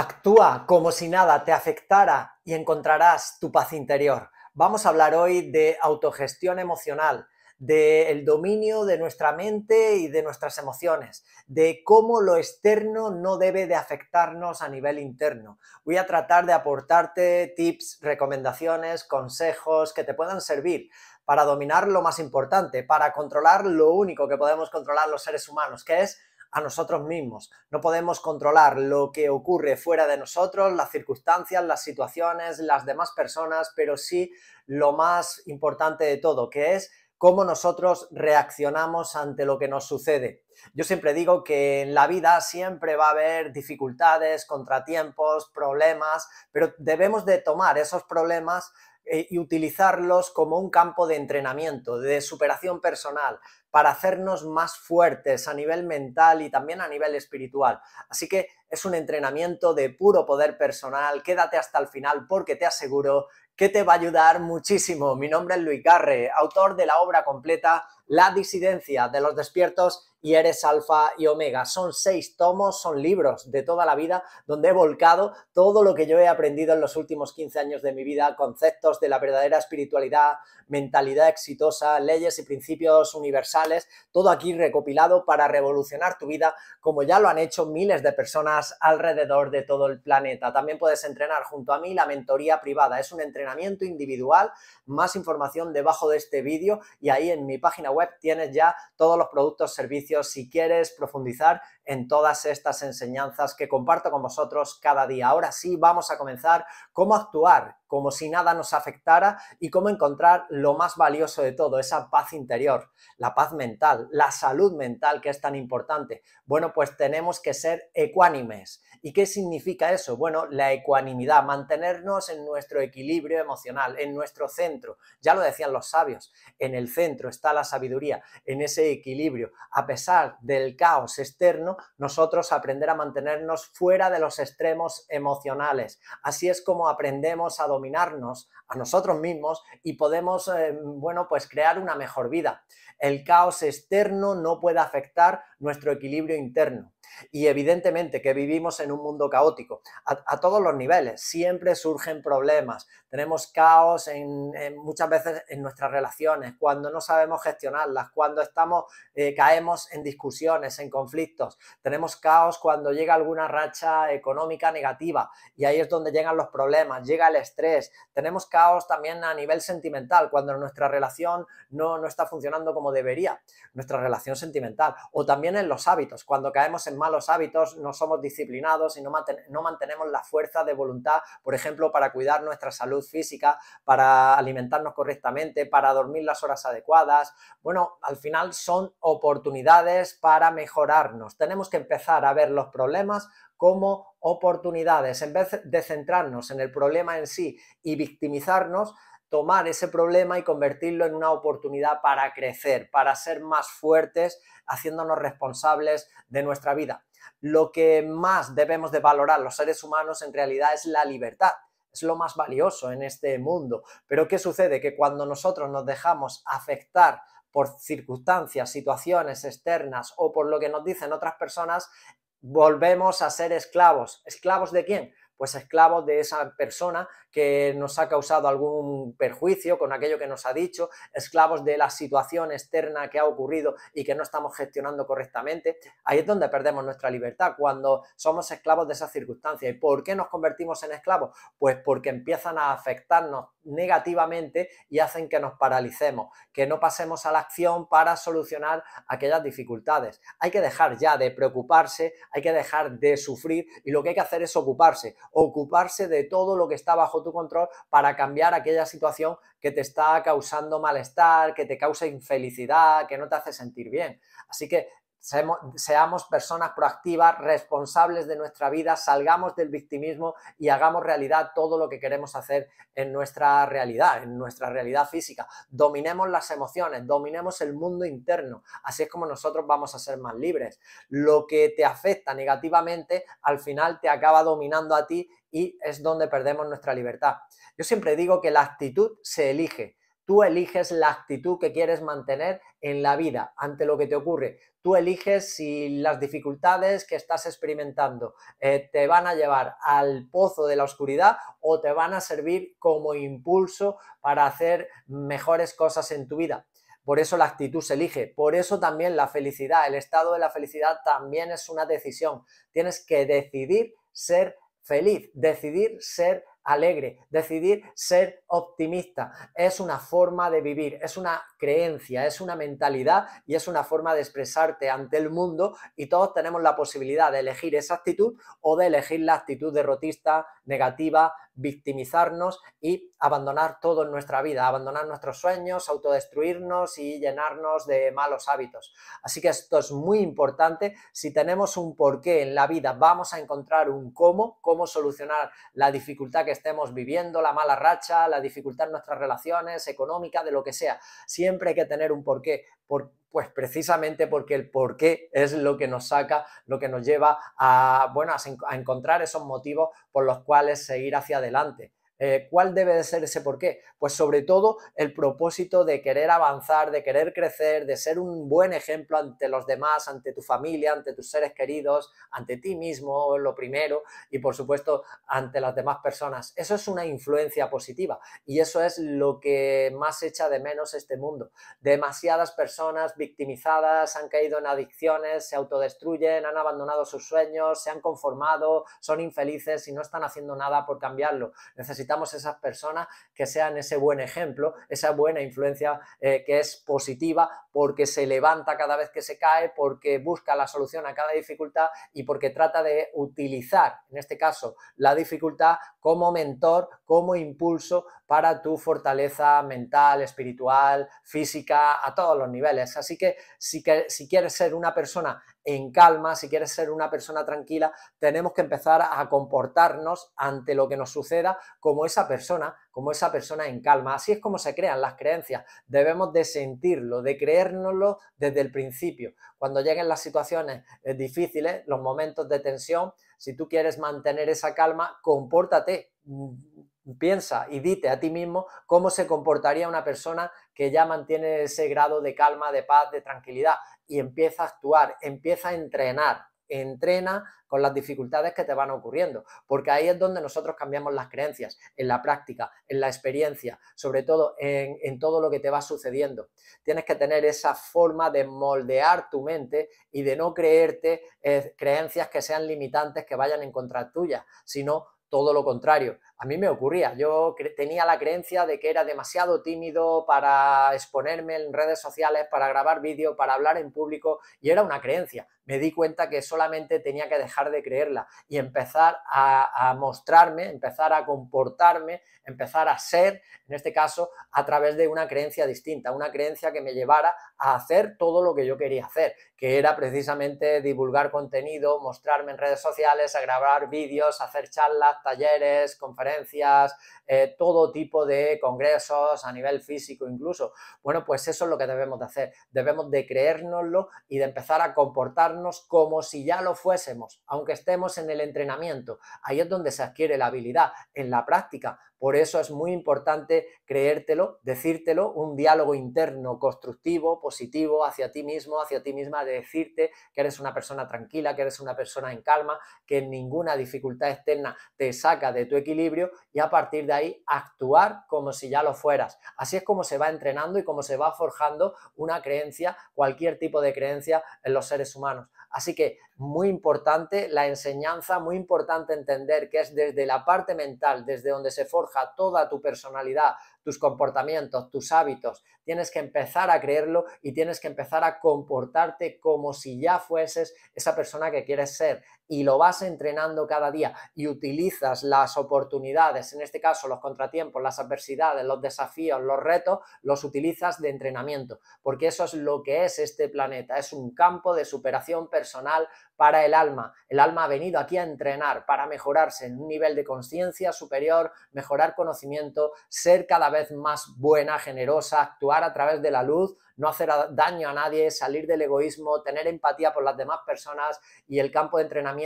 Actúa como si nada te afectara y encontrarás tu paz interior. Vamos a hablar hoy de autogestión emocional, del dominio de nuestra mente y de nuestras emociones, de cómo lo externo no debe de afectarnos a nivel interno. Voy a tratar de aportarte tips, recomendaciones, consejos que te puedan servir para dominar lo más importante, para controlar lo único que podemos controlar los seres humanos, que es a nosotros mismos. No podemos controlar lo que ocurre fuera de nosotros, las circunstancias, las situaciones, las demás personas, pero sí lo más importante de todo, que es cómo nosotros reaccionamos ante lo que nos sucede. Yo siempre digo que en la vida siempre va a haber dificultades, contratiempos, problemas, pero debemos de tomar esos problemas eh, y utilizarlos como un campo de entrenamiento, de superación personal, para hacernos más fuertes a nivel mental y también a nivel espiritual. Así que es un entrenamiento de puro poder personal. Quédate hasta el final porque te aseguro que te va a ayudar muchísimo. Mi nombre es Luis Garre, autor de la obra completa la disidencia de los despiertos y eres alfa y omega. Son seis tomos, son libros de toda la vida donde he volcado todo lo que yo he aprendido en los últimos 15 años de mi vida, conceptos de la verdadera espiritualidad, mentalidad exitosa, leyes y principios universales, todo aquí recopilado para revolucionar tu vida como ya lo han hecho miles de personas alrededor de todo el planeta. También puedes entrenar junto a mí la mentoría privada. Es un entrenamiento individual, más información debajo de este vídeo y ahí en mi página web web tienes ya todos los productos, servicios. Si quieres profundizar en todas estas enseñanzas que comparto con vosotros cada día. Ahora sí, vamos a comenzar cómo actuar como si nada nos afectara y cómo encontrar lo más valioso de todo, esa paz interior, la paz mental, la salud mental que es tan importante. Bueno, pues tenemos que ser ecuánimes. ¿Y qué significa eso? Bueno, la ecuanimidad, mantenernos en nuestro equilibrio emocional, en nuestro centro. Ya lo decían los sabios, en el centro está la sabiduría, en ese equilibrio. A pesar del caos externo, nosotros aprender a mantenernos fuera de los extremos emocionales. Así es como aprendemos a dominarnos a nosotros mismos y podemos, eh, bueno, pues crear una mejor vida. El caos externo no puede afectar nuestro equilibrio interno. Y evidentemente que vivimos en un mundo caótico, a, todos los niveles, siempre surgen problemas, tenemos caos en, muchas veces en nuestras relaciones, cuando no sabemos gestionarlas, cuando estamos, eh, caemos en discusiones, en conflictos, tenemos caos cuando llega alguna racha económica negativa y ahí es donde llegan los problemas, llega el estrés, tenemos caos también a nivel sentimental, cuando nuestra relación no, no está funcionando como debería, nuestra relación sentimental, o también en los hábitos, cuando caemos en malos hábitos, no somos disciplinados y no, no mantenemos la fuerza de voluntad, por ejemplo, para cuidar nuestra salud física, para alimentarnos correctamente, para dormir las horas adecuadas. Bueno, al final son oportunidades para mejorarnos. Tenemos que empezar a ver los problemas como oportunidades. En vez de centrarnos en el problema en sí y victimizarnos, tomar ese problema y convertirlo en una oportunidad para crecer, para ser más fuertes, haciéndonos responsables de nuestra vida. Lo que más debemos de valorar los seres humanos en realidad es la libertad. Es lo más valioso en este mundo. Pero ¿qué sucede? Que cuando nosotros nos dejamos afectar por circunstancias, situaciones externas o por lo que nos dicen otras personas, volvemos a ser esclavos. ¿Esclavos de quién? pues esclavos de esa persona que nos ha causado algún perjuicio con aquello que nos ha dicho, esclavos de la situación externa que ha ocurrido y que no estamos gestionando correctamente. Ahí es donde perdemos nuestra libertad, cuando somos esclavos de esas circunstancias. ¿Y por qué nos convertimos en esclavos? Pues porque empiezan a afectarnos negativamente y hacen que nos paralicemos, que no pasemos a la acción para solucionar aquellas dificultades. Hay que dejar ya de preocuparse, hay que dejar de sufrir y lo que hay que hacer es ocuparse, ocuparse de todo lo que está bajo tu control para cambiar aquella situación que te está causando malestar, que te causa infelicidad, que no te hace sentir bien. Así que Seamos, personas proactivas, responsables de nuestra vida, salgamos del victimismo y hagamos realidad todo lo que queremos hacer en nuestra realidad, en nuestra realidad física. Dominemos las emociones, dominemos el mundo interno. Así es como nosotros vamos a ser más libres. Lo que te afecta negativamente al final te acaba dominando a ti y es donde perdemos nuestra libertad. Yo siempre digo que la actitud se elige Tú eliges la actitud que quieres mantener en la vida ante lo que te ocurre. Tú eliges si las dificultades que estás experimentando eh, te van a llevar al pozo de la oscuridad o te van a servir como impulso para hacer mejores cosas en tu vida. Por eso la actitud se elige, por eso también la felicidad, el estado de la felicidad también es una decisión. Tienes que decidir ser feliz, decidir ser alegre, decidir ser optimista. Es una forma de vivir, es una creencia, es una mentalidad y es una forma de expresarte ante el mundo y todos tenemos la posibilidad de elegir esa actitud o de elegir la actitud derrotista, negativa, victimizarnos y abandonar todo en nuestra vida, abandonar nuestros sueños, autodestruirnos y llenarnos de malos hábitos. Así que esto es muy importante. Si tenemos un porqué en la vida, vamos a encontrar un cómo, cómo solucionar la dificultad que estemos viviendo, la mala racha, la dificultad en nuestras relaciones económica, de lo que sea. Siempre hay que tener un porqué. pues precisamente porque el porqué es lo que nos saca, lo que nos lleva a, bueno, a encontrar esos motivos por los cuales seguir hacia adelante. Eh, ¿Cuál debe de ser ese por qué? Pues sobre todo el propósito de querer avanzar, de querer crecer, de ser un buen ejemplo ante los demás, ante tu familia, ante tus seres queridos, ante ti mismo, lo primero, y por supuesto ante las demás personas. Eso es una influencia positiva y eso es lo que más echa de menos este mundo. Demasiadas personas victimizadas han caído en adicciones, se autodestruyen, han abandonado sus sueños, se han conformado, son infelices y no están haciendo nada por cambiarlo necesitamos esas personas que sean ese buen ejemplo, esa buena influencia eh, que es positiva porque se levanta cada vez que se cae, porque busca la solución a cada dificultad y porque trata de utilizar, en este caso, la dificultad como mentor, como impulso para tu fortaleza mental, espiritual, física, a todos los niveles. Así que si, quieres ser una persona en calma, si quieres ser una persona tranquila, tenemos que empezar a comportarnos ante lo que nos suceda como esa persona, como esa persona en calma. Así es como se crean las creencias. Debemos de sentirlo, de creérnoslo desde el principio. Cuando lleguen las situaciones eh, difíciles, los momentos de tensión, si tú quieres mantener esa calma, compórtate mm, piensa y dite a ti mismo cómo se comportaría una persona que ya mantiene ese grado de calma, de paz, de tranquilidad y empieza a actuar, empieza a entrenar, entrena con las dificultades que te van ocurriendo, porque ahí es donde nosotros cambiamos las creencias, en la práctica, en la experiencia, sobre todo en, todo lo que te va sucediendo. Tienes que tener esa forma de moldear tu mente y de no creerte eh, creencias que sean limitantes, que vayan en contra tuya, sino todo lo contrario, a mí me ocurría. Yo tenía la creencia de que era demasiado tímido para exponerme en redes sociales, para grabar vídeo, para hablar en público, y era una creencia. Me di cuenta que solamente tenía que dejar de creerla y empezar a, a mostrarme, empezar a comportarme, empezar a ser, en este caso, a través de una creencia distinta, una creencia que me llevara a hacer todo lo que yo quería hacer, que era precisamente divulgar contenido, mostrarme en redes sociales, a grabar vídeos, hacer charlas, talleres, conferencias conferencias, eh, todo tipo de congresos a nivel físico incluso. Bueno, pues eso es lo que debemos de hacer. Debemos de creérnoslo y de empezar a comportarnos como si ya lo fuésemos, aunque estemos en el entrenamiento. Ahí es donde se adquiere la habilidad, en la práctica. Por eso es muy importante creértelo, decírtelo, un diálogo interno constructivo, positivo hacia ti mismo, hacia ti misma, decirte que eres una persona tranquila, que eres una persona en calma, que ninguna dificultad externa te saca de tu equilibrio y a partir de ahí actuar como si ya lo fueras. Así es como se va entrenando y como se va forjando una creencia, cualquier tipo de creencia en los seres humanos. Así que muy importante la enseñanza, muy importante entender que es desde la parte mental, desde donde se forja toda tu personalidad, tus comportamientos, tus hábitos. Tienes que empezar a creerlo y tienes que empezar a comportarte como si ya fueses esa persona que quieres ser, y lo vas entrenando cada día y utilizas las oportunidades, en este caso los contratiempos, las adversidades, los desafíos, los retos, los utilizas de entrenamiento, porque eso es lo que es este planeta, es un campo de superación personal para el alma. El alma ha venido aquí a entrenar para mejorarse en un nivel de conciencia superior, mejorar conocimiento, ser cada vez más buena, generosa, actuar a través de la luz, no hacer daño a nadie, salir del egoísmo, tener empatía por las demás personas y el campo de entrenamiento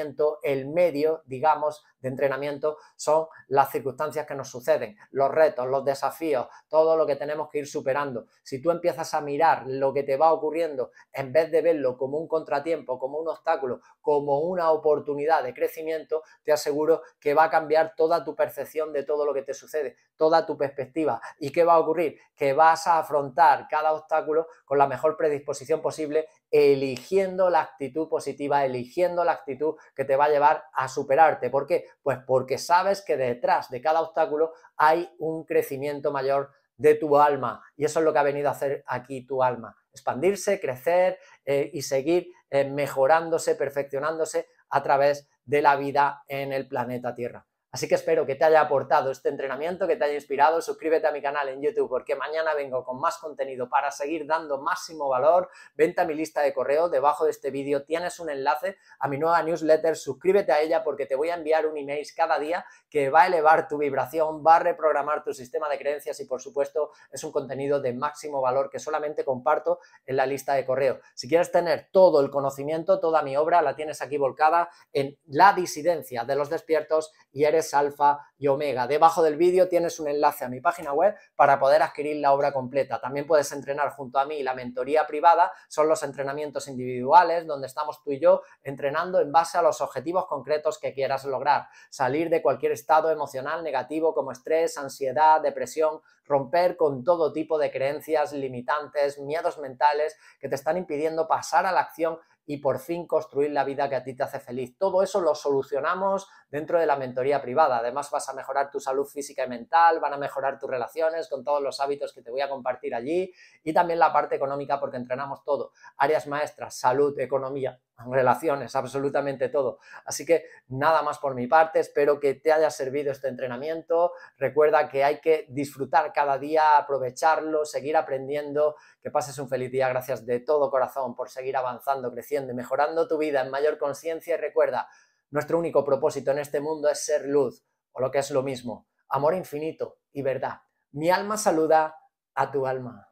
el medio, digamos, de entrenamiento son las circunstancias que nos suceden, los retos, los desafíos, todo lo que tenemos que ir superando. Si tú empiezas a mirar lo que te va ocurriendo en vez de verlo como un contratiempo, como un obstáculo, como una oportunidad de crecimiento, te aseguro que va a cambiar toda tu percepción de todo lo que te sucede, toda tu perspectiva. ¿Y qué va a ocurrir? Que vas a afrontar cada obstáculo con la mejor predisposición posible, eligiendo la actitud positiva, eligiendo la actitud que te va a llevar a superarte. ¿Por qué? Pues porque sabes que detrás de cada obstáculo hay un crecimiento mayor de tu alma. Y eso es lo que ha venido a hacer aquí tu alma. Expandirse, crecer eh, y seguir eh, mejorándose, perfeccionándose a través de la vida en el planeta Tierra. Así que espero que te haya aportado este entrenamiento, que te haya inspirado. Suscríbete a mi canal en YouTube porque mañana vengo con más contenido para seguir dando máximo valor. Vente a mi lista de correo. Debajo de este vídeo tienes un enlace a mi nueva newsletter. Suscríbete a ella porque te voy a enviar un email cada día que va a elevar tu vibración, va a reprogramar tu sistema de creencias y, por supuesto, es un contenido de máximo valor que solamente comparto en la lista de correo. Si quieres tener todo el conocimiento, toda mi obra, la tienes aquí volcada en La disidencia de los despiertos y eres alfa y omega. Debajo del vídeo tienes un enlace a mi página web para poder adquirir la obra completa. También puedes entrenar junto a mí la mentoría privada, son los entrenamientos individuales donde estamos tú y yo entrenando en base a los objetivos concretos que quieras lograr. Salir de cualquier estado emocional negativo como estrés, ansiedad, depresión, romper con todo tipo de creencias limitantes, miedos mentales que te están impidiendo pasar a la acción y por fin construir la vida que a ti te hace feliz. Todo eso lo solucionamos dentro de la mentoría privada. Además vas a mejorar tu salud física y mental, van a mejorar tus relaciones con todos los hábitos que te voy a compartir allí y también la parte económica porque entrenamos todo. Áreas maestras, salud, economía, relaciones, absolutamente todo. Así que nada más por mi parte, espero que te haya servido este entrenamiento. Recuerda que hay que disfrutar cada día, aprovecharlo, seguir aprendiendo. Que pases un feliz día. Gracias de todo corazón por seguir avanzando, creciendo mejorando tu vida en mayor conciencia y recuerda, nuestro único propósito en este mundo es ser luz, o lo que es lo mismo, amor infinito y verdad. Mi alma saluda a tu alma.